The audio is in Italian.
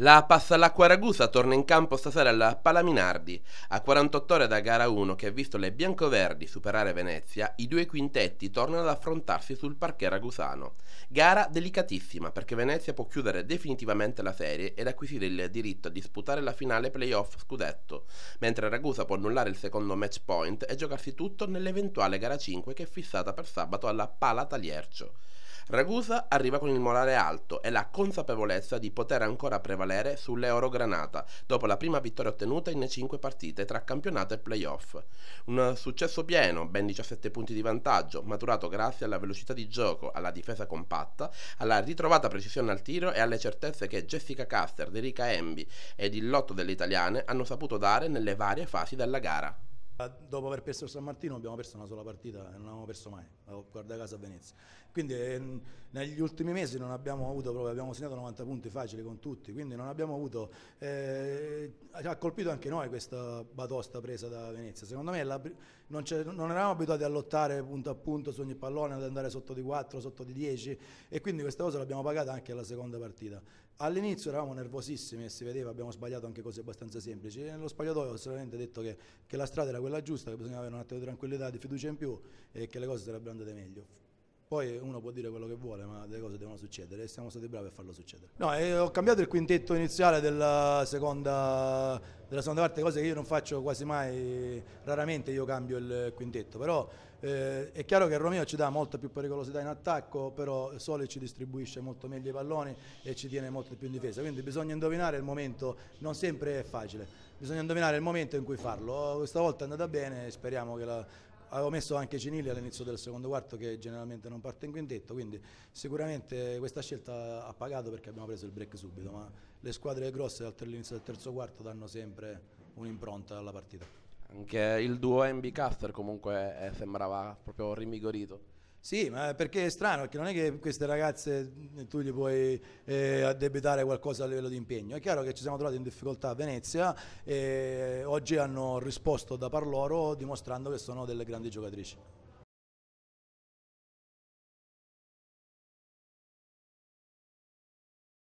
La Passa L'acqua Ragusa torna in campo stasera alla Palaminardi. A 48 ore da gara 1 che ha visto le Biancoverdi superare Venezia, i due quintetti tornano ad affrontarsi sul parquet ragusano. Gara delicatissima perché Venezia può chiudere definitivamente la serie ed acquisire il diritto a disputare la finale playoff scudetto, mentre Ragusa può annullare il secondo match point e giocarsi tutto nell'eventuale gara 5 che è fissata per sabato alla Pala Taliercio. Ragusa arriva con il morale alto e la consapevolezza di poter ancora prevalere Granata dopo la prima vittoria ottenuta in 5 partite tra campionato e playoff. Un successo pieno, ben 17 punti di vantaggio, maturato grazie alla velocità di gioco, alla difesa compatta, alla ritrovata precisione al tiro e alle certezze che Jessica Caster, Derica Embi ed il lotto delle italiane hanno saputo dare nelle varie fasi della gara. Eh, dopo aver perso San Martino abbiamo perso una sola partita non abbiamo perso mai, guarda caso a Venezia. Quindi ehm, negli ultimi mesi non abbiamo avuto proprio, abbiamo segnato 90 punti facili con tutti, quindi non abbiamo avuto, eh, ha colpito anche noi questa batosta presa da Venezia, secondo me la, non, non, eravamo abituati a lottare punto a punto su ogni pallone, ad andare sotto di 4, sotto di 10 e quindi questa cosa l'abbiamo pagata anche alla seconda partita. All'inizio eravamo nervosissimi e si vedeva, abbiamo sbagliato anche cose abbastanza semplici, nello spogliatoio ho solamente detto che, che la strada era quella giusta, che bisognava avere un attimo di tranquillità, di fiducia in più e che le cose sarebbero andate meglio. Poi uno può dire quello che vuole, ma le cose devono succedere e siamo stati bravi a farlo succedere. No, eh, ho cambiato il quintetto iniziale della seconda, della seconda parte, cose che io non faccio quasi mai, raramente io cambio il quintetto, però eh, è chiaro che Romeo ci dà molta più pericolosità in attacco, però Sole ci distribuisce molto meglio i palloni e ci tiene molto più in difesa, quindi bisogna indovinare il momento, non sempre è facile, bisogna indovinare il momento in cui farlo. Questa volta è andata bene, speriamo che la, avevo messo anche Cinilli all'inizio del secondo quarto che generalmente non parte in quintetto, quindi sicuramente questa scelta ha pagato perché abbiamo preso il break subito, ma le squadre grosse all'inizio del terzo quarto danno sempre un'impronta alla partita. Anche il duo MB Caster comunque eh, sembrava proprio rimigorito. Sì, ma perché è strano, perché non è che queste ragazze eh, tu gli puoi eh, addebitare qualcosa a livello di impegno. È chiaro che ci siamo trovati in difficoltà a Venezia e oggi hanno risposto da par loro dimostrando che sono delle grandi giocatrici.